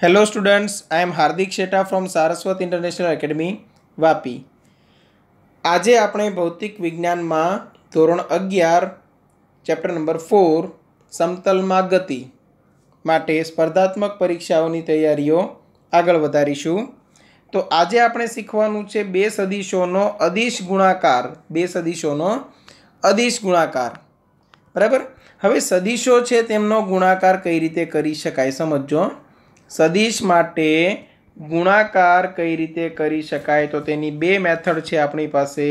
hello students I am Hardik Shetha from Saraswat international academy Vapi આજે આપણે ભૌતિક વિજ્ઞાનમાં ધોરણ અગિયાર ચેપ્ટર નંબર ફોર સમતલમાં ગતિ માટે સ્પર્ધાત્મક પરીક્ષાઓની તૈયારીઓ આગળ વધારીશું તો આજે આપણે શીખવાનું છે બે સદીશોનો અદિશ ગુણાકાર બે સદીશોનો અદિશ ગુણાકાર બરાબર હવે સદીશો છે તેમનો ગુણાકાર કઈ રીતે કરી શકાય સમજો સદિશ માટે ગુણાકાર કઈ રીતે કરી શકાય તો તેની બે મેથડ છે આપણી પાસે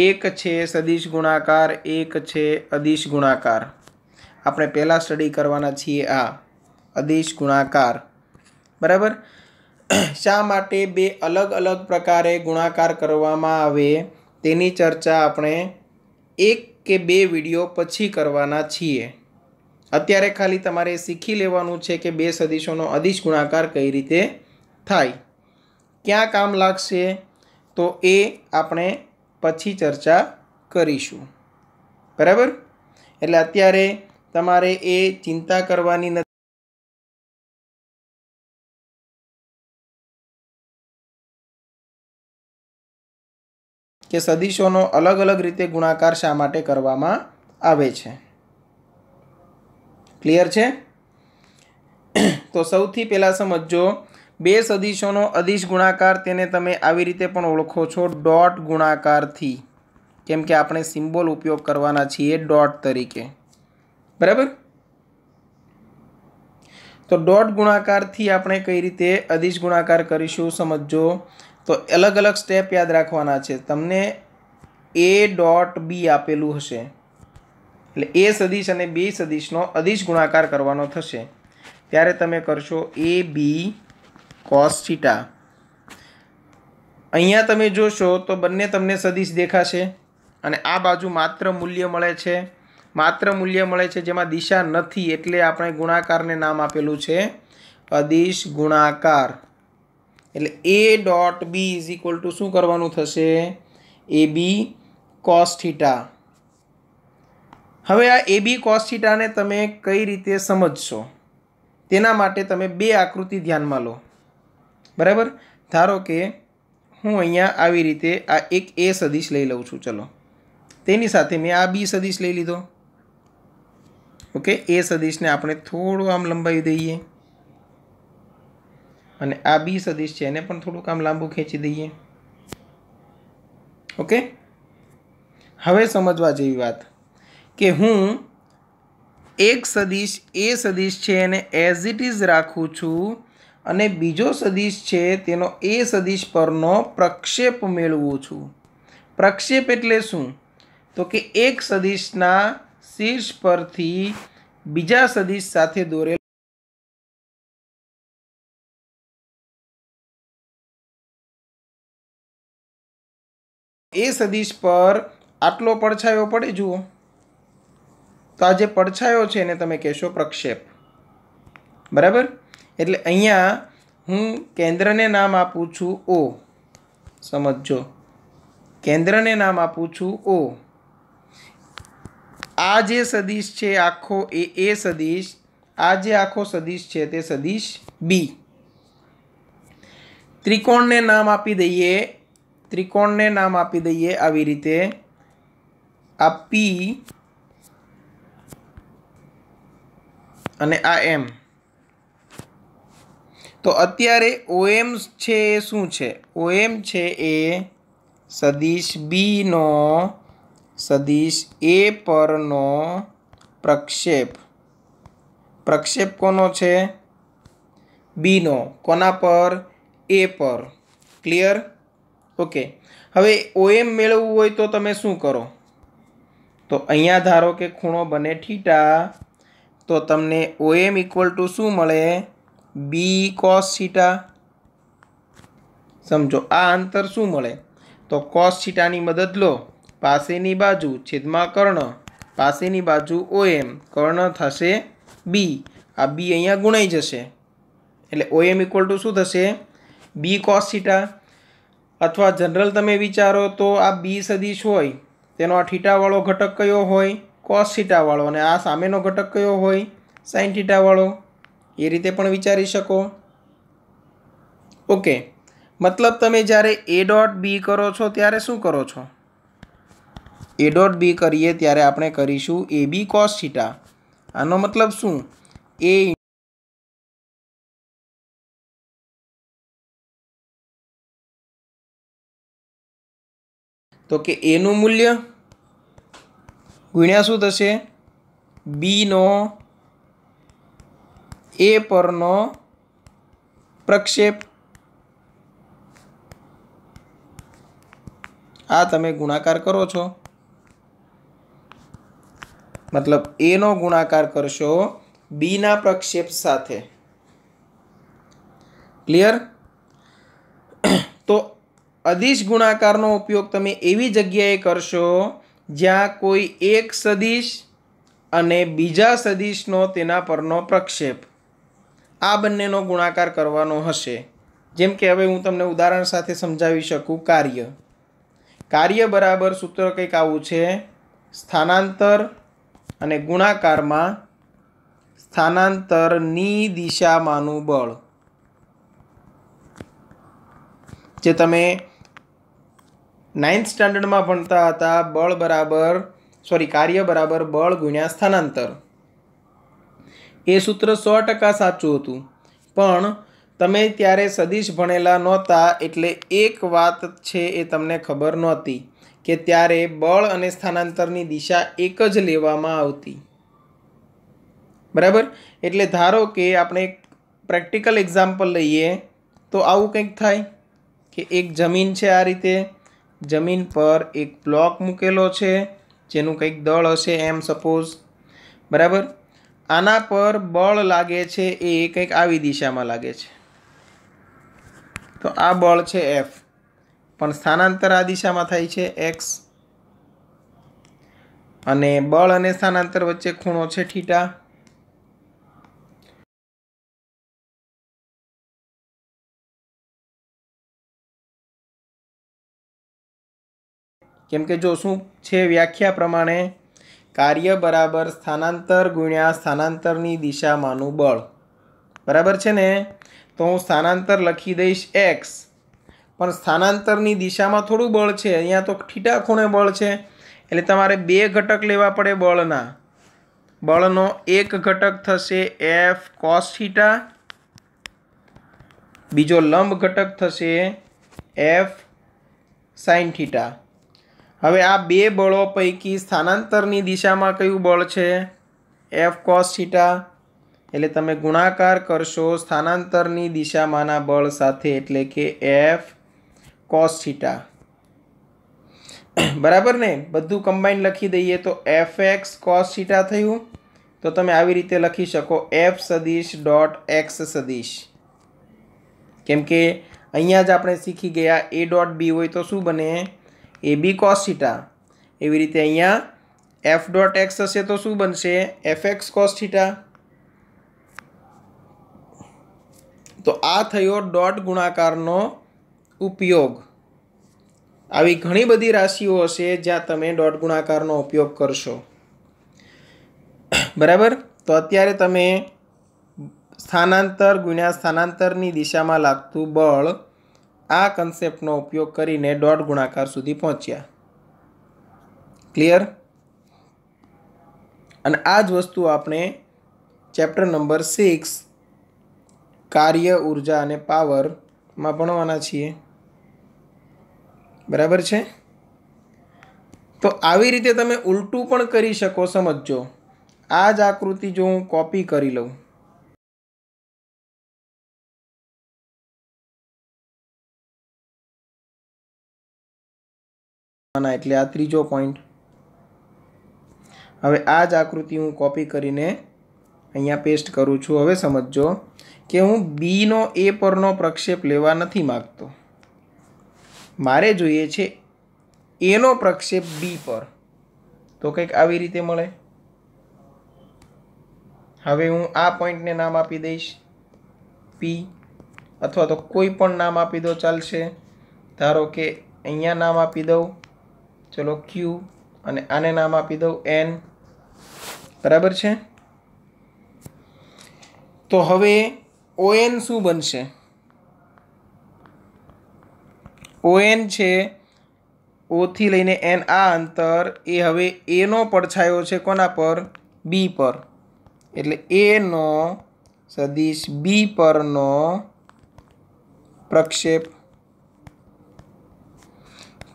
એક છે સદીશ ગુણાકાર એક છે અદિશ ગુણાકાર આપણે પહેલાં સ્ટડી કરવાના છીએ આ અદિશ ગુણાકાર બરાબર શા માટે બે અલગ અલગ પ્રકારે ગુણાકાર કરવામાં આવે તેની ચર્ચા આપણે એક કે બે વિડીયો પછી કરવાના છીએ અત્યારે ખાલી તમારે શીખી લેવાનું છે કે બે સદીશોનો અધિશ ગુણાકાર કઈ રીતે થાય ક્યાં કામ લાગશે તો એ આપણે પછી ચર્ચા કરીશું બરાબર એટલે અત્યારે તમારે એ ચિંતા કરવાની નથી કે સદીશોનો અલગ અલગ રીતે ગુણાકાર શા માટે કરવામાં આવે છે ક્લિયર છે તો સૌથી પહેલાં સમજો બે સદીશોનો અદિશ ગુણાકાર તેને તમે આવી રીતે પણ ઓળખો છો ડોટ ગુણાકારથી કેમ કે આપણે સિમ્બોલ ઉપયોગ કરવાના છીએ ડોટ તરીકે બરાબર તો ડોટ ગુણાકારથી આપણે કઈ રીતે અદિશ ગુણાકાર કરીશું સમજો તો અલગ અલગ સ્ટેપ યાદ રાખવાના છે તમને એ ડોટ બી આપેલું હશે એટલે એ સદીશ અને બી સદીશનો અદિશ ગુણાકાર કરવાનો થશે ત્યારે તમે કરશો એ બી કોસ્ટિટા અહીંયા તમે જોશો તો બંને તમને સદીશ દેખાશે અને આ બાજુ માત્ર મૂલ્ય મળે છે માત્ર મૂલ્ય મળે છે જેમાં દિશા નથી એટલે આપણે ગુણાકારને નામ આપેલું છે અદિશ ગુણાકાર એટલે A dot B is equal to શું કરવાનું થશે એ બી કોસ્ટિટા હવે આ એબી કોસ થીટાને તમે કઈ રીતે સમજશો તેના માટે તમે બે આકૃતિ ધ્યાનમાં લો બરાબર ધારો કે હું અહીંયા આવી રીતે આ એક એ સદીશ લઈ લઉં છું ચલો તેની સાથે મેં આ બી સદીશ લઈ લીધો ઓકે એ સદીશને આપણે થોડું આમ લંબાવી દઈએ અને આ બી સદીશ છે એને પણ થોડુંક આમ લાંબુ ખેંચી દઈએ ઓકે હવે સમજવા જેવી વાત કે હું એક સદિશ એ સદિશ છે એને એઝ ઇટ ઇઝ રાખું છું અને બીજો સદિશ છે તેનો એ સદિશ પરનો પ્રક્ષેપ મેળવું છું પ્રક્ષેપ એટલે શું તો કે એક સદિશના શીર્ષ પરથી બીજા સદિશ સાથે દોરેલ એ સદિશ પર આટલો પડછાયો પડે જુઓ તો આ જે પડછાયો છે એને તમે કહેશો પ્રક્ષેપ બરાબર એટલે અહીંયા હું કેન્દ્રને નામ આપું છું ઓ સમજો કેન્દ્રને નામ આપું છું ઓ આ જે સદીશ છે આખો એ એ સદીશ આ જે આખો સદીશ છે તે સદીશ બી ત્રિકોણને નામ આપી દઈએ ત્રિકોણને નામ આપી દઈએ આવી રીતે આ પી અને આ એમ તો અત્યારે ઓએમ છે એ શું છે ઓએમ છે એ સદીશ બીનો સદીશ એ પરનો પ્રક્ષેપ પ્રક્ષેપ કોનો છે બીનો કોના પર એ પર ક્લિયર ઓકે હવે ઓએમ મેળવવું હોય તો તમે શું કરો તો અહીંયા ધારો કે ખૂણો બને થીટા તો તમને ઓએમ ઇક્વલ ટુ શું મળે બી કોસ સીટા સમજો આ અંતર શું મળે તો કોસ સીટાની મદદ લો પાસેની બાજુ છેદમાં કર્ણ પાસેની બાજુ ઓએમ કર્ણ થશે બી આ બી અહીંયા ગુણાઈ જશે એટલે ઓએમ ઇક્વલ ટુ શું થશે બી કોસ સીટા અથવા જનરલ તમે વિચારો તો આ બી સદીશ હોય તેનો આ થીટાવાળો ઘટક કયો હોય કોસ થીટાવાળો અને આ સામેનો ઘટક કયો હોય સાઇન થીટાવાળો એ રીતે પણ વિચારી શકો ઓકે મતલબ તમે જ્યારે એ ડોટ બી કરો છો ત્યારે શું કરો છો એ ડોટ બી કરીએ ત્યારે આપણે કરીશું એ બી કોસ થીટા આનો મતલબ શું એ તો કે એનું મૂલ્ય ગુણ્યા શું થશે બીનો એ પરનો પ્રક્ષેપ આ તમે ગુણાકાર કરો છો મતલબ એનો ગુણાકાર કરશો બીના પ્રક્ષેપ સાથે ક્લિયર તો અધિશ ગુણાકારનો ઉપયોગ તમે એવી જગ્યાએ કરશો જ્યાં કોઈ એક સદીશ અને બીજા સદીશનો તેના પરનો પ્રક્ષેપ આ બંનેનો ગુણાકાર કરવાનો હશે જેમ કે હવે હું તમને ઉદાહરણ સાથે સમજાવી શકું કાર્ય કાર્ય બરાબર સૂત્ર કંઈક આવું છે સ્થાનાંતર અને ગુણાકારમાં સ્થાનાંતરની દિશામાંનું બળ જે તમે નાઇન્થ સ્ટાન્ડર્ડમાં ભણતા હતા બળ બરાબર સોરી કાર્ય બરાબર બળ ગુણ્યા સ્થાનાંતર એ સૂત્ર સો ટકા સાચું હતું પણ તમે ત્યારે સદીશ ભણેલા નહોતા એટલે એક વાત છે એ તમને ખબર નહોતી કે ત્યારે બળ અને સ્થાનાંતરની દિશા એક જ લેવામાં આવતી બરાબર એટલે ધારો કે આપણે એક પ્રેક્ટિકલ એક્ઝામ્પલ લઈએ તો આવું કંઈક થાય કે એક જમીન છે આ રીતે જમીન પર એક બ્લોક મૂકેલો છે જેનું કંઈક દળ હશે એમ સપોઝ બરાબર આના પર બળ લાગે છે એ કંઈક આવી દિશામાં લાગે છે તો આ બળ છે એફ પણ સ્થાનાંતર આ દિશામાં થાય છે એક્સ અને બળ અને સ્થાનાંતર વચ્ચે ખૂણો છે ઠીટા કેમ કે જો શું છે વ્યાખ્યા પ્રમાણે કાર્ય બરાબર સ્થાનાંતર ગુણ્યા સ્થાનાંતરની દિશામાંનું બળ બરાબર છે ને તો હું સ્થાનાંતર લખી દઈશ એક્સ પણ સ્થાનાંતરની દિશામાં થોડું બળ છે અહીંયા તો ઠીટા ખૂણે બળ છે એટલે તમારે બે ઘટક લેવા પડે બળના બળનો એક ઘટક થશે એફ કોસ થીટા બીજો લંબ ઘટક થશે એફ સાઇન થીટા હવે આ બે બળો પૈકી સ્થાનાંતરની દિશામાં કયું બળ છે એફ કોસ થીટા એટલે તમે ગુણાકાર કરશો સ્થાનાંતરની દિશામાંના બળ સાથે એટલે કે એફ કોસ થીટા બરાબર ને બધું કમ્બાઈન લખી દઈએ તો એફ એક્સ કોસ થીટા થયું તો તમે આવી રીતે લખી શકો એફ સદીશ ડોટ એક્સ સદીશ કેમ કે અહીંયા જ આપણે શીખી ગયા એ ડોટ બી હોય તો શું બને એ બી કોસ થીટા એવી રીતે અહીંયા એફ ડોટ એક્સ હશે તો શું બનશે એફ એક્સ કોસ થીટા તો આ થયો ડોટ ગુણાકારનો ઉપયોગ આવી ઘણી બધી રાશિઓ હશે જ્યાં તમે ડોટ ગુણાકારનો ઉપયોગ કરશો બરાબર તો અત્યારે તમે સ્થાનાંતર ગુણ્યા સ્થાનાંતરની દિશામાં લાગતું બળ આ કન્સેપ્ટનો ઉપયોગ કરીને દોઢ ગુણાકાર સુધી પહોંચ્યા ક્લિયર અને આ જ વસ્તુ આપણે ચેપ્ટર નંબર સિક્સ કાર્ય ઉર્જા અને પાવરમાં ભણવાના છીએ બરાબર છે તો આવી રીતે તમે ઉલટું પણ કરી શકો સમજો આ જ આકૃતિ જો હું કોપી કરી લઉં એટલે આ ત્રીજો પોઈન્ટ હવે આ જ આકૃતિ હું કોપી કરીને અહીંયા પેસ્ટ કરું છું હવે સમજો કે હું બીનો એ પરનો પ્રક્ષેપ લેવા નથી માગતો મારે જોઈએ છે એનો પ્રક્ષેપ બી પર તો કંઈક આવી રીતે મળે હવે હું આ પોઈન્ટને નામ આપી દઈશ પી અથવા તો કોઈ પણ નામ આપી દો ચાલશે ધારો કે અહીંયા નામ આપી દઉં ચલો ક્યુ અને આને નામ આપી દઉં એન બરાબર છે તો હવે ઓએન શું બનશે ઓએન છે ઓથી લઈને એન આ અંતર એ હવે એનો પડછાયો છે કોના પર બી પર એટલે એનો સદીશ બી પરનો પ્રક્ષેપ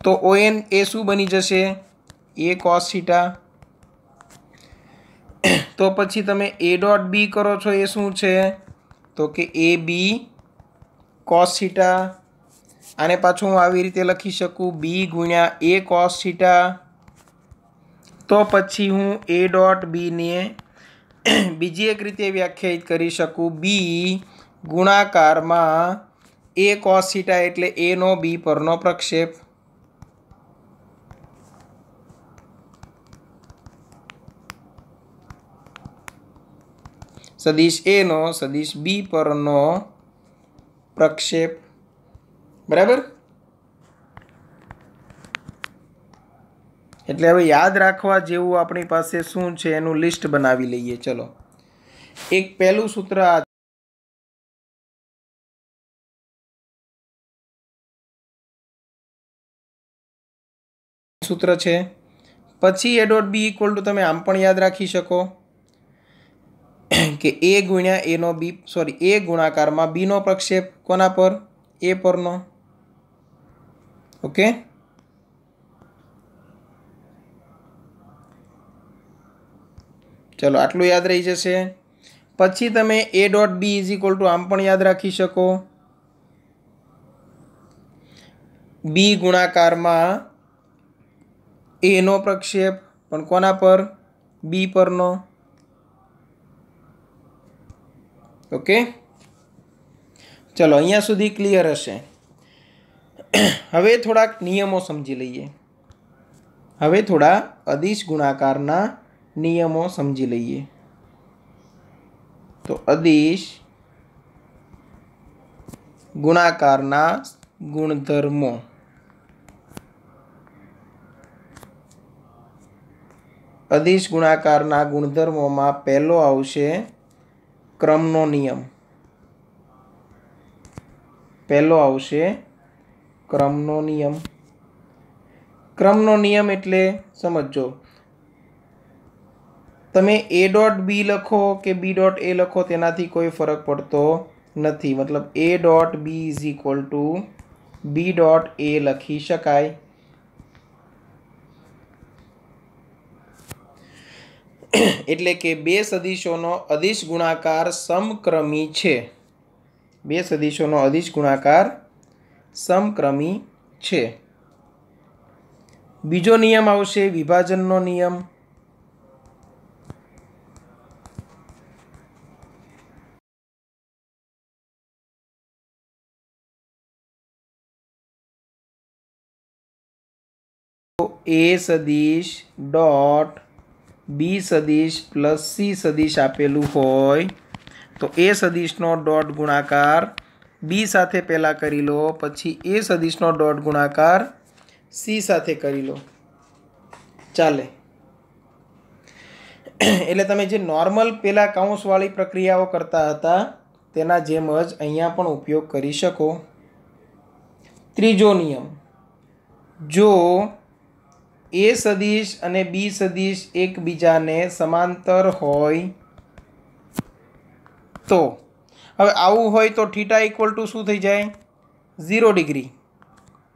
તો ઓએન એ શું બની જશે એ કોસ થીટા તો પછી તમે એ ડોટ બી કરો છો એ શું છે તો કે એ બી કોસ સીટા આને પાછું હું આવી રીતે લખી શકું બી ગુણ્યા એ કોસ સીટા તો પછી હું એ ડોટ બીને બીજી એક રીતે વ્યાખ્યાયિત કરી શકું બી ગુણાકારમાં એ કોસ થીટા એટલે એનો બી પરનો પ્રક્ષેપ સદીશ એનો સદીશ બી પરનો પ્રક્ષેપ બરાબર એટલે હવે યાદ રાખવા જેવું આપણી પાસે શું છે એનું લિસ્ટ બનાવી લઈએ ચલો એક પહેલું સૂત્ર આ સૂત્ર છે પછી A dot B equal to તમે આમ પણ યાદ રાખી શકો કે એ ગુણ્યા એનો બી સોરી એ ગુણાકારમાં બીનો પ્રક્ષેપ કોના પર એ પરનો ઓકે ચલો આટલું યાદ રહી જશે પછી તમે A dot B is equal to આમ પણ યાદ રાખી શકો બી ગુણાકારમાં એનો પ્રક્ષેપ પણ કોના પર બી પરનો ઓકે ચલો અહીંયા સુધી ક્લિયર હશે હવે થોડાક નિયમો સમજી લઈએ હવે થોડા અદિશ ગુણાકારના નિયમો સમજી લઈએ તો અદિશ ગુણાકારના ગુણધર્મો અદિશ ગુણાકારના ગુણધર્મોમાં પહેલો આવશે ક્રમનો નિયમ પહેલો આવશે ક્રમનો નિયમ ક્રમનો નિયમ એટલે સમજો તમે એ ડોટ બી લખો કે બી ડોટ એ લખો તેનાથી કોઈ ફરક પડતો નથી મતલબ A dot B is equal to B dot A લખી શકાય એટલે કે બે સદીશોનો અધિશ ગુણાકાર સમક્રમી છે બે સદીશોનો અદિશ ગુણાકાર સમક્રમી છે બીજો નિયમ આવશે વિભાજનનો નિયમ એ સદીશ ડોટ બી સદીશ પ્લસ સી સદીશ આપેલું હોય તો એ સદીશનો ડોટ ગુણાકાર બી સાથે પહેલાં કરી લો પછી એ સદીશનો ડોટ ગુણાકાર સી સાથે કરી લો ચાલે એટલે તમે જે નોર્મલ પહેલાં કાઉન્સવાળી પ્રક્રિયાઓ કરતા હતા તેના જેમ જ અહીંયા પણ ઉપયોગ કરી શકો ત્રીજો નિયમ જો એ સદિશ અને બી સદિશ એકબીજાને સમાંતર હોય તો હવે આવું હોય તો થીટા ઇક્વલ ટુ શું થઈ જાય ઝીરો ડિગ્રી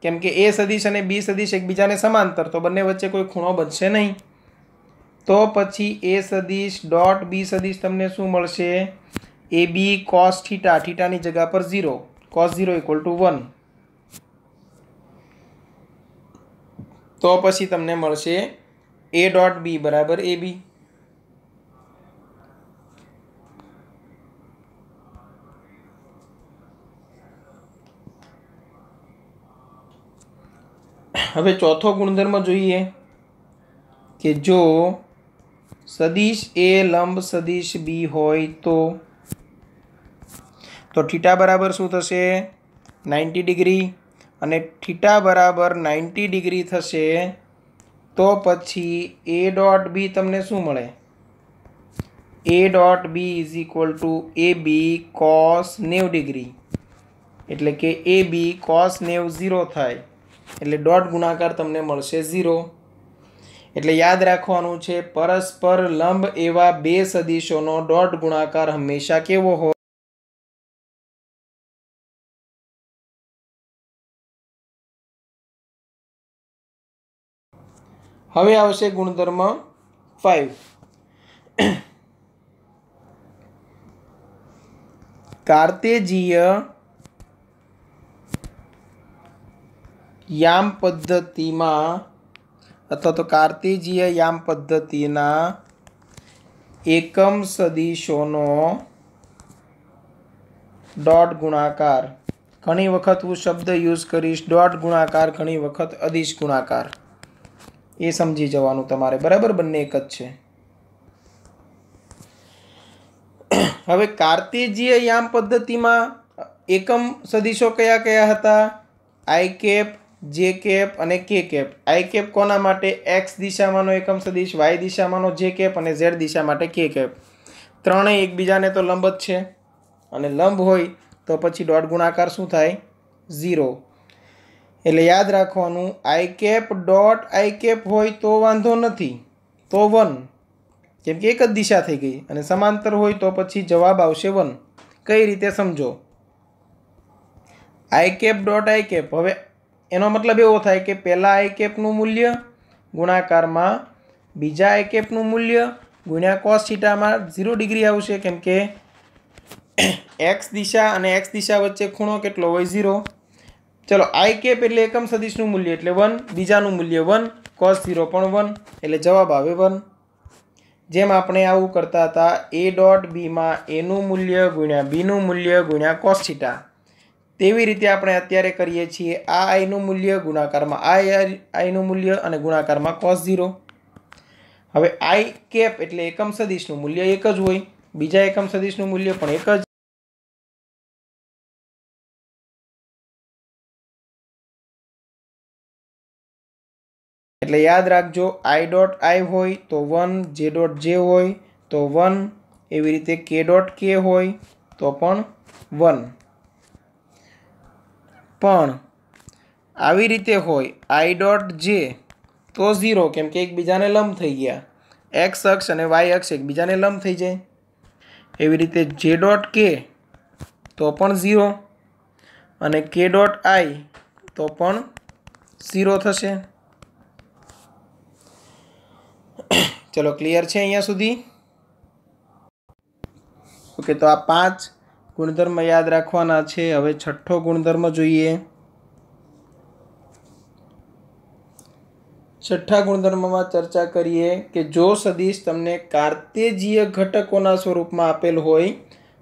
કેમ કે એ સદીશ અને બી સદિશ એકબીજાને સમાંતર તો બંને વચ્ચે કોઈ ખૂણો બનશે નહીં તો પછી એ સદિશ ડોટ બી સદિશ તમને શું મળશે એ બી કોસ થીટા થીટાની જગ્યા પર zero cos zero equal to one તો પછી તમને મળશે એ ડોટ બી બરાબર એ બી હવે ચોથો ગુણધર્મ જોઈએ કે જો સદિશ એ લંબ સદિશ બી હોય તો તો થીટા બરાબર શું થશે નાઇન્ટી ડિગ્રી અને ઠીટા બરાબર નાઇન્ટી ડિગ્રી થશે તો પછી એ ડોટ બી તમને શું મળે A dot B is equal to A B cos નેવ ડિગ્રી એટલે કે એ બી કોસ નેવ ઝીરો થાય એટલે ડોટ ગુણાકાર તમને મળશે ઝીરો એટલે યાદ રાખવાનું છે પરસ્પર લંબ એવા બે સદીશોનો ડોટ ગુણાકાર હંમેશા કેવો હોય હવે આવશે ગુણધર્મ ફાઇવ કાર્તેજીય યામ પદ્ધતિમાં અથવા તો કાર્તેજીય યામ પદ્ધતિના એકમ સદીશોનો ડોટ ગુણાકાર ઘણી વખત હું શબ્દ યુઝ કરીશ દોઢ ગુણાકાર ઘણી વખત અદિશ ગુણાકાર એ સમજી જવાનું તમારે બરાબર બંને એક જ છે હવે કાર્તિજીય યામ પદ્ધતિમાં એકમ સદિશો કયા કયા હતા આઈ કેપ જે કેપ અને કે કેપ આઈ કેપ કોના માટે એક્સ દિશામાંનો એકમ સદિશ વાય દિશામાંનો જે કેપ અને ઝેડ દિશા માટે કે કેપ ત્રણેય એકબીજાને તો લંબ જ છે અને લંબ હોય તો પછી દોઢ ગુણાકાર શું થાય ઝીરો એટલે યાદ રાખવાનું I cap dot I cap હોય તો વાંધો નથી તો વન કેમ કે એક જ દિશા થઈ ગઈ અને સમાંતર હોય તો પછી જવાબ આવશે વન કઈ રીતે સમજો I cap dot I cap હવે એનો મતલબ એવો થાય કે પહેલાં આઈ કેપનું મૂલ્ય ગુણાકારમાં બીજા આઈ કેપનું મૂલ્ય ગુણ્યા કોસ થીટામાં ઝીરો ડિગ્રી આવશે કેમ કે એક્સ દિશા અને એક્સ દિશા વચ્ચે ખૂણો કેટલો હોય ઝીરો ચલો આઈ કેપ એટલે એકમ સદીશનું મૂલ્ય એટલે વન બીજાનું મૂલ્ય વન કોસ ઝીરો પણ વન એટલે જવાબ આવે વન જેમ આપણે આવું કરતા હતા એ ડોટ બીમાં એનું મૂલ્ય ગુણ્યા બીનું મૂલ્ય ગુણ્યા કોસ થીટા તેવી રીતે આપણે અત્યારે કરીએ છીએ આ આઈનું મૂલ્ય ગુણાકારમાં આઈ આઈનું મૂલ્ય અને ગુણાકારમાં કોસ ઝીરો હવે આઈ કેપ એટલે એકમ સદીશનું મૂલ્ય એક જ હોય બીજા એકમ સદીશનું મૂલ્ય પણ એક જ એટલે યાદ રાખજો આઈ ડોટ આઈ હોય તો વન જે ડોટ જે હોય તો વન એવી રીતે કે ડોટ કે હોય તો પણ વન પણ આવી રીતે હોય આઈ ડોટ જે તો ઝીરો કેમ કે એકબીજાને લંબ થઈ ગયા એક્સ અક્ષ અને વાય અક્ષ એકબીજાને લંબ થઈ જાય એવી રીતે જે ડોટ કે તો પણ ઝીરો અને કે ડોટ આઈ તો પણ ઝીરો થશે ચલો ક્લિયર છે અહીંયા સુધી ઓકે તો આ પાંચ ગુણધર્મ યાદ રાખવાના છે હવે છઠ્ઠો ગુણધર્મ જોઈએ છઠ્ઠા ગુણધર્મમાં ચર્ચા કરીએ કે જો સદીશ તમને કાર્તેજીય ઘટકોના સ્વરૂપમાં આપેલ હોય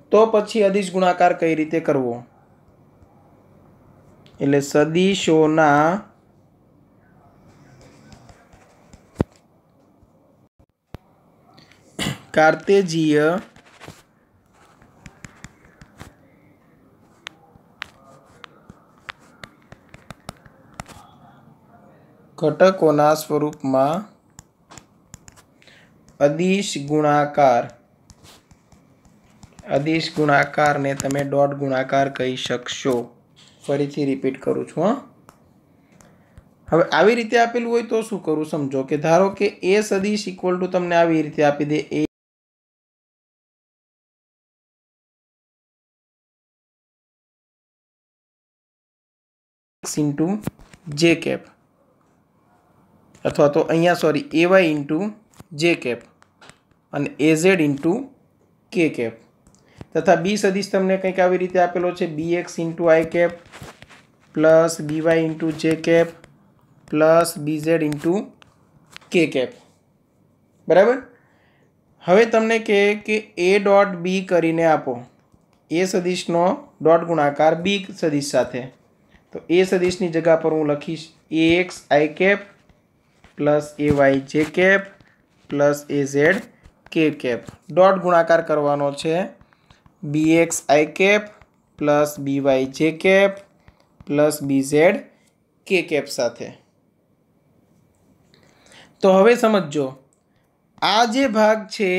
તો પછી અદિશ ગુણાકાર કઈ રીતે કરવો એટલે સદીશોના કાર્તેજીય ઘટકોના સ્વરૂપમાં અદિશ ગુણાકાર અદિશ ગુણાકારને તમે ડોટ ગુણાકાર કહી શકશો ફરીથી રિપીટ કરું છું હા હવે આવી રીતે આપેલું હોય તો શું કરું સમજો કે ધારો કે એ સદીશ ઇક્વલ ટુ તમને આવી રીતે આપી દે A X into J cap અથવા તો અહીંયા sorry A Y into J cap અને એઝેડ ઇન્ટુ કે કેપ તથા બી સદીશ તમને કંઈક આવી રીતે આપેલો છે B X into I cap plus B Y into J cap plus B Z into K cap બરાબર હવે તમને કહે કે એ ડોટ બી કરીને આપો એ સદીશનો ડોટ ગુણાકાર બી સદીશ સાથે તો એ સદિશની જગ્યા પર હું લખીશ A X I cap plus A Y J cap plus A Z K cap dot ગુણાકાર કરવાનો છે B X I cap plus B Y J cap plus B Z K cap સાથે તો હવે સમજો આ જે ભાગ છે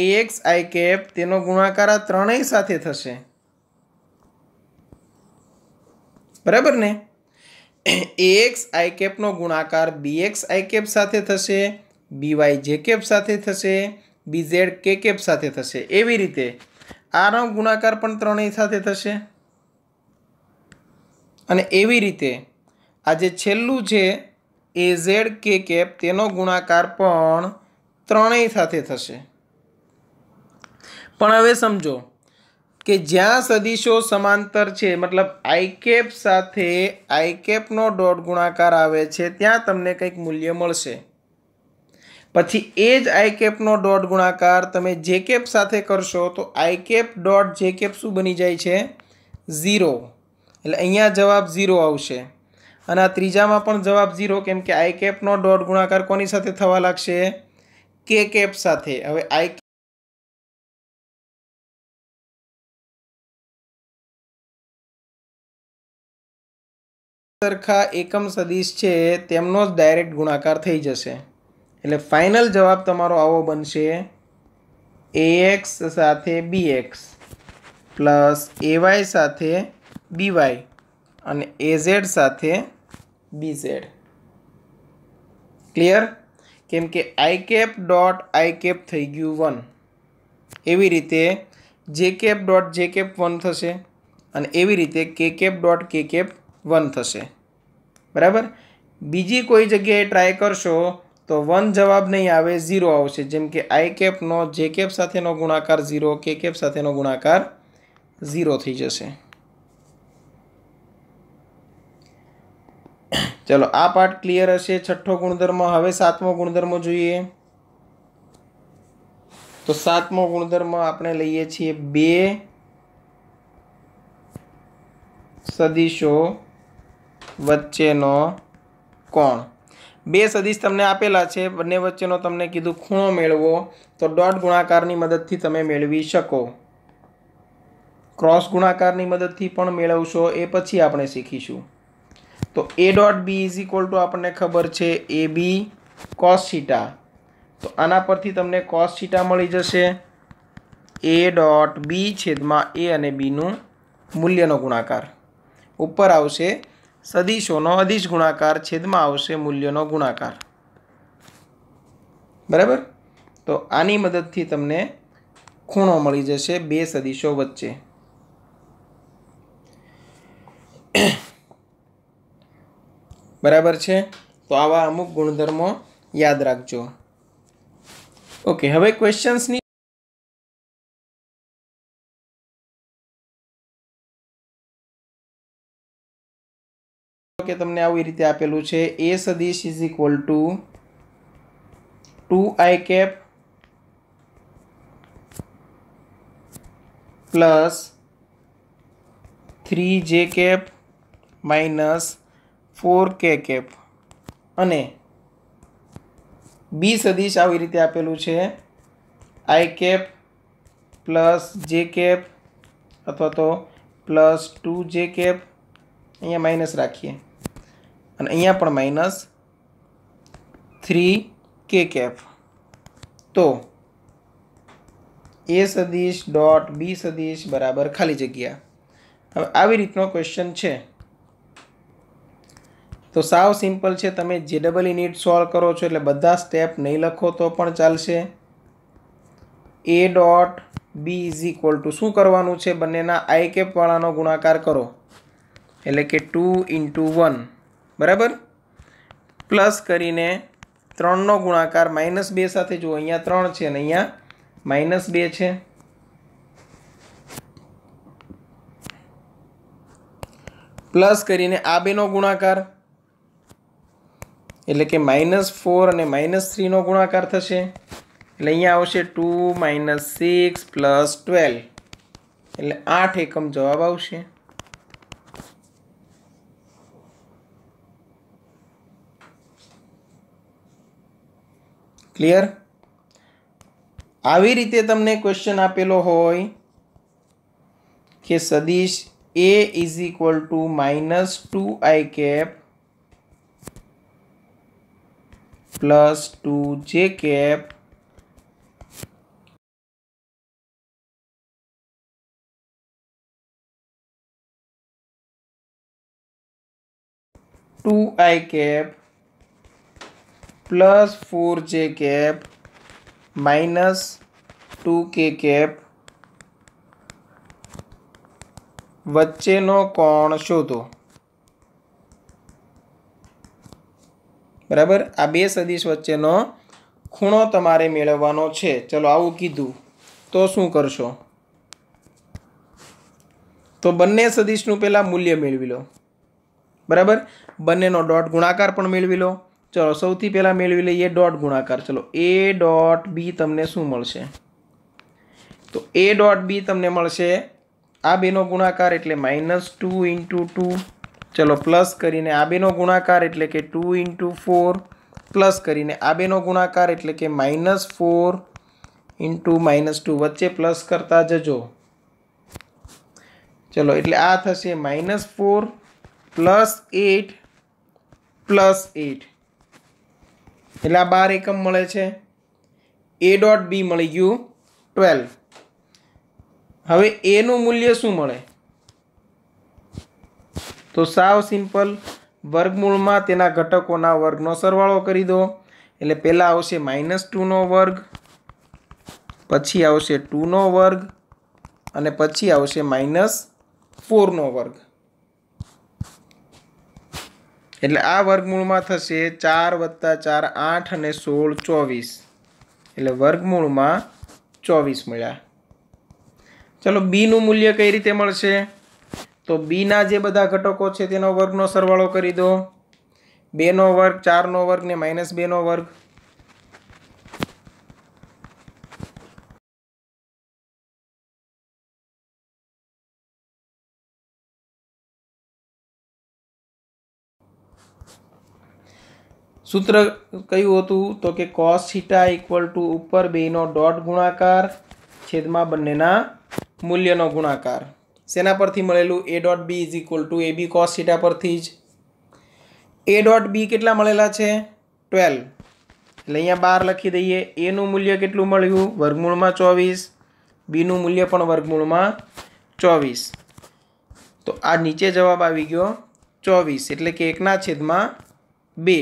એ એક્સ આઈ કેપ તેનો ગુણાકાર આ ત્રણેય સાથે થશે બરાબર ને એક્સ આઈ કેપનો ગુણાકાર બી એક્સ આઈ કેપ સાથે થશે બીવાય જે કેપ સાથે થશે બીઝેડ કે કેપ સાથે થશે એવી રીતે આનો ગુણાકાર પણ ત્રણેય સાથે થશે અને એવી રીતે આ જે છેલ્લું છે એ ઝેડ કે કેપ તેનો ગુણાકાર પણ ત્રણેય સાથે થશે પણ હવે સમજો કે જ્યાં સદિશો સમાંતર છે મતલબ આઈકેપ સાથે આઈકેપનો ડોટ ગુણાકાર આવે છે ત્યાં તમને કંઈક મૂલ્ય મળશે પછી એ જ આઈકેપનો ડોટ ગુણાકાર તમે જે કેપ સાથે કરશો તો આઈકેપ ડોટ જે કેપ શું બની જાય છે ઝીરો એટલે અહીંયા જવાબ ઝીરો આવશે અને આ ત્રીજામાં પણ જવાબ ઝીરો કેમ કે આઈકેપનો ડોટ ગુણાકાર કોની સાથે થવા લાગશે કે કેપ સાથે હવે આઈ સરખા એકમ સદીશ છે તેમનો જ ડાયરેક્ટ ગુણાકાર થઈ જશે એટલે ફાઇનલ જવાબ તમારો આવો બનશે એ એક્સ સાથે બી એક્સ પ્લસ એવાય સાથે બીવાય અને એઝેડ સાથે બીઝેડ ક્લિયર કેમ કે I cap dot I cap થઈ ગયું વન એવી રીતે J cap dot J cap one થશે અને એવી રીતે K cap dot K cap one થશે બરાબર બીજી કોઈ જગ્યાએ ટ્રાય કરશો તો વન જવાબ નહીં આવે ઝીરો આવશે જેમ કે આઈ કેપનો જે કેપ સાથેનો ગુણાકાર ઝીરો કે કેપ સાથેનો ગુણાકાર ઝીરો થઈ જશે ચલો આ પાર્ટ ક્લિયર હશે છઠ્ઠો ગુણધર્મ હવે સાતમો ગુણધર્મ જોઈએ તો સાતમો ગુણધર્મ આપણે લઈએ છીએ બે સદીશો વચ્ચેનો કોણ બે સદીશ તમને આપેલા છે બંને વચ્ચેનો તમને કીધું ખૂણો મેળવો તો ડોટ ગુણાકારની મદદથી તમે મેળવી શકો ક્રોસ ગુણાકારની મદદથી પણ મેળવશો એ પછી આપણે શીખીશું તો A dot B is equal to આપણને ખબર છે એ બી કોસ સીટા તો આના પરથી તમને કોસ સીટા મળી જશે એ ડોટ બી છેદમાં એ અને બીનું મૂલ્યનો ગુણાકાર ઉપર આવશે સદીશોનો અદિશ ગુણાકાર છેદમાં આવશે મૂલ્યનો ગુણાકાર બરાબર તો આની મદદથી તમને ખૂણો મળી જશે બે સદીશો વચ્ચે બરાબર છે તો આવા અમુક ગુણધર્મો યાદ રાખજો ઓકે હવે ક્વેશ્ચન્સની કે તમને આવી રીતે આપેલું છે એ સદીશ is equal to two I cap plus three J cap minus four K cap અને બી સદીશ આવી રીતે આપેલું છે I cap plus J cap અથવા તો પ્લસ ટુ જે કેપ અહીંયા માઇનસ રાખીએ અને અહીંયા પણ માઇનસ થ્રી કે કેફ તો એ સદીશ ડોટ બી સદીશ બરાબર ખાલી જગ્યા હવે આવી રીતનો ક્વેશ્ચન છે તો સાવ સિમ્પલ છે તમે જે ડબલ ઇનિટ સોલ્વ કરો છો એટલે બધા સ્ટેપ નહીં લખો તો પણ ચાલશે A dot B is equal to શું કરવાનું છે બંનેના આઈ કેપવાળાનો ગુણાકાર કરો એટલે કે ટુ ઇન્ટુ વન બરાબર પ્લસ કરીને ત્રણનો ગુણાકાર માઇનસ બે સાથે જુઓ અહીંયા ત્રણ છે અને અહીંયા માઇનસ બે છે પ્લસ કરીને આ બેનો ગુણાકાર એટલે કે માઇનસ ફોર અને માઇનસ થ્રીનો ગુણાકાર થશે એટલે અહીંયા આવશે two minus six plus twelve એટલે આઠ એકમ જવાબ આવશે ક્લિયર આવી રીતે તમને ક્વેશ્ચન આપેલો હોય કે સદીશ A is equal to minus two I cap plus two J cap two I cap plus four J cap minus two K cap વચ્ચેનો કોણ શોધો બરાબર આ બે સદીશ વચ્ચેનો ખૂણો તમારે મેળવવાનો છે ચલો આવું કીધું તો શું કરશો તો બંને સદીશનું પહેલાં મૂલ્ય મેળવી લો બરાબર બંનેનો ડોટ ગુણાકાર પણ મેળવી લો ચલો સૌથી પહેલાં મેળવી લઈએ ડોટ ગુણાકાર ચલો એ ડોટ બી તમને શું મળશે તો એ ડોટ બી તમને મળશે આ બેનો ગુણાકાર એટલે માઇનસ ટુ ઇન્ટુ ટુ ચલો પ્લસ કરીને આ બેનો ગુણાકાર એટલે કે ટુ ઇન્ટુ ફોર પ્લસ કરીને આ બેનો ગુણાકાર એટલે કે minus four into minus two વચ્ચે પ્લસ કરતા જજો ચલો એટલે આ થશે minus four plus eight plus eight એટલે આ બાર એકમ મળે છે એ ડોટ બી મળી ગયું ટ્વેલ્વ હવે એનું મૂલ્ય શું મળે તો સાવ સિમ્પલ વર્ગમૂળમાં તેના ઘટકોના વર્ગનો સરવાળો કરી દો એટલે પહેલાં આવશે માઇનસ ટુનો વર્ગ પછી આવશે ટુનો વર્ગ અને પછી આવશે માઇનસ ફોરનો વર્ગ એટલે આ વર્ગમૂળમાં થશે ચાર વત્તા ચાર આઠ અને સોળ ચોવીસ એટલે વર્ગમૂળમાં ચોવીસ મળ્યા ચલો બીનું મૂલ્ય કઈ રીતે મળશે તો બીના જે બધા ઘટકો છે તેનો વર્ગનો સરવાળો કરી દો બેનો વર્ગ ચારનો વર્ગ ને માઇનસ બેનો વર્ગ સૂત્ર કયું હતું તો કે કોસ થીટા ઇક્વલ ટુ ઉપર બેનો ડોટ ગુણાકાર છેદમાં બંનેના મૂલ્યનો ગુણાકાર શેના પરથી મળેલું A dot B is equal to A B cos theta પરથી જ એ ડોટ બી કેટલા મળેલા છે ટ્વેલ્વ એટલે અહીંયા બાર લખી દઈએ એનું મૂલ્ય કેટલું મળ્યું વર્ગમૂળમાં ચોવીસ બીનું મૂલ્ય પણ વર્ગમૂળમાં ચોવીસ તો આ નીચે જવાબ આવી ગયો ચોવીસ એટલે કે એકના છેદમાં બે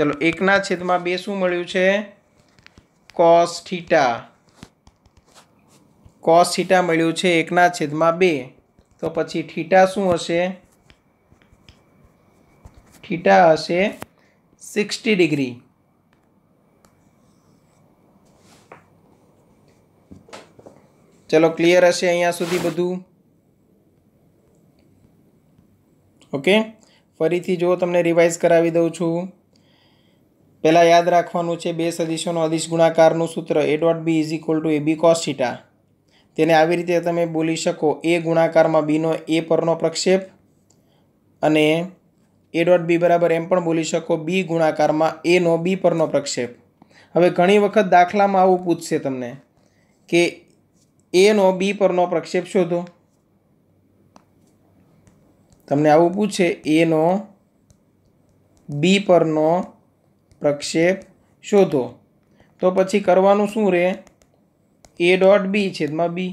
ચલો એકના છેદમાં બે શું મળ્યું છે કોસ થીટા કોસ થીટા મળ્યું છે એકના છેદમાં બે તો પછી થીટા શું હશે થીટા હશે સિક્સટી ડિગ્રી ચલો ક્લિયર હશે અહીંયા સુધી બધું ઓકે ફરીથી જો તમને રિવાઇઝ કરાવી દઉં છું પહેલાં યાદ રાખવાનું છે બે સદીશોનો અદિશ ગુણાકારનું સૂત્ર A dot B is equal to A B cos theta તેને આવી રીતે તમે બોલી શકો એ ગુણાકારમાં બીનો એ પરનો પ્રક્ષેપ અને એ ડોટ બી બરાબર એમ પણ બોલી શકો બી ગુણાકારમાં એનો બી પરનો પ્રક્ષેપ હવે ઘણી વખત દાખલામાં આવું પૂછશે તમને કે એનો બી પરનો પ્રક્ષેપ શોધો તમને આવું પૂછે એનો બી પરનો પ્રક્ષેપ શોધો તો પછી કરવાનું શું રહે એ ડોટ બી છેદમાં બી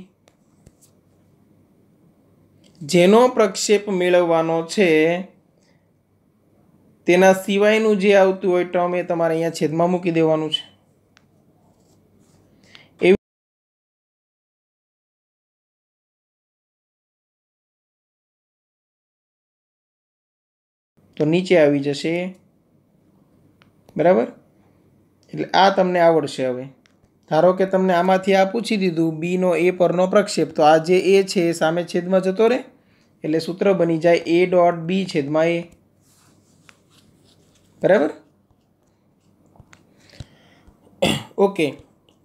જેનો પ્રક્ષેપ મેળવવાનો છે તેના સિવાયનું જે આવતું હોય ટર્મ એ તમારે અહીંયા છેદમાં મૂકી દેવાનું છે તો નીચે આવી જશે બરાબર એટલે આ તમને આવડશે હવે ધારો કે તમને આમાંથી આ પૂછી દીધું બીનો એ પરનો પ્રક્ષેપ તો આ જે એ છે એ સામે છેદમાં જતો રહે એટલે સૂત્ર બની જાય એ ડોટ બી છેદમાં એ બરાબર ઓકે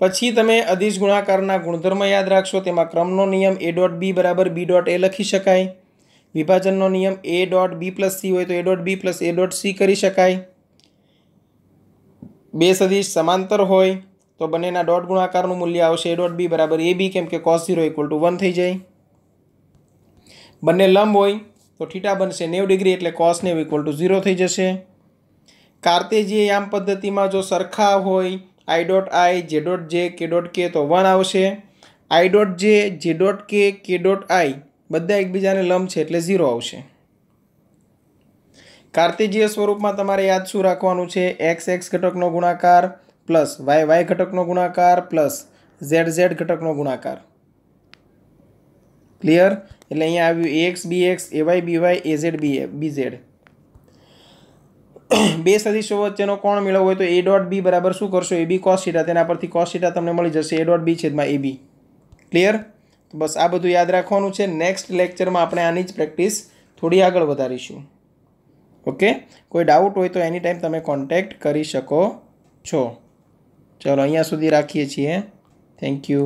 પછી તમે અધિશ ગુણાકારના ગુણધર્મ યાદ રાખશો તેમાં ક્રમનો નિયમ એ ડોટ બી બરાબર બી ડોટ એ લખી શકાય વિભાજનનો નિયમ A dot B plus C હોય તો A dot B plus A dot C કરી શકાય બે સદીશ સમાંતર હોય તો બંનેના ડોટ ગુણાકારનું મૂલ્ય આવશે એ ડોટ બી બરાબર એ બી કેમ કે cos zero equal to one થઈ જાય બંને લંબ હોય તો થીટા બનશે નેવ ડિગ્રી એટલે કોસ નેવ ઇક્વલ ટુ ઝીરો થઈ જશે કાર્તેજીયામ પદ્ધતિમાં જો સરખા હોય આઈ ડોટ આઈ જે ડોટ જે કે ડોટ કે તો વન આવશે આઈ ડોટ જે જે ડોટ કે કે ડોટ આઈ બધા એકબીજાને લંબ છે એટલે ઝીરો આવશે કાર્તિજીય સ્વરૂપમાં તમારે યાદ શું રાખવાનું છે એક્સ એક્સ ઘટકનો ગુણાકાર પ્લસ વાય વાય ઘટકનો ગુણાકાર પ્લસ ઝેડ ઝેડ ઘટકનો ગુણાકાર ક્લિયર એટલે અહીંયા આવ્યું X B X A Y B Y A Z B B Z બે સદીશો વચ્ચેનો કોણ મેળવવો હોય તો એ ડોટ બી બરાબર શું કરશો એ બી કોસ તેના પરથી કોસ તમને મળી જશે એ ડોટ બી છેદમાં એ બી ક્લિયર બસ આ બધું યાદ રાખવાનું છે નેક્સ્ટ લેક્ચરમાં આપણે આની જ પ્રેક્ટિસ થોડી આગળ વધારીશું ઓકે કોઈ ડાઉટ હોય તો એની ટાઈમ તમે કોન્ટેક્ટ કરી શકો છો ચલો અહીંયા સુધી રાખીએ છીએ થેન્ક યુ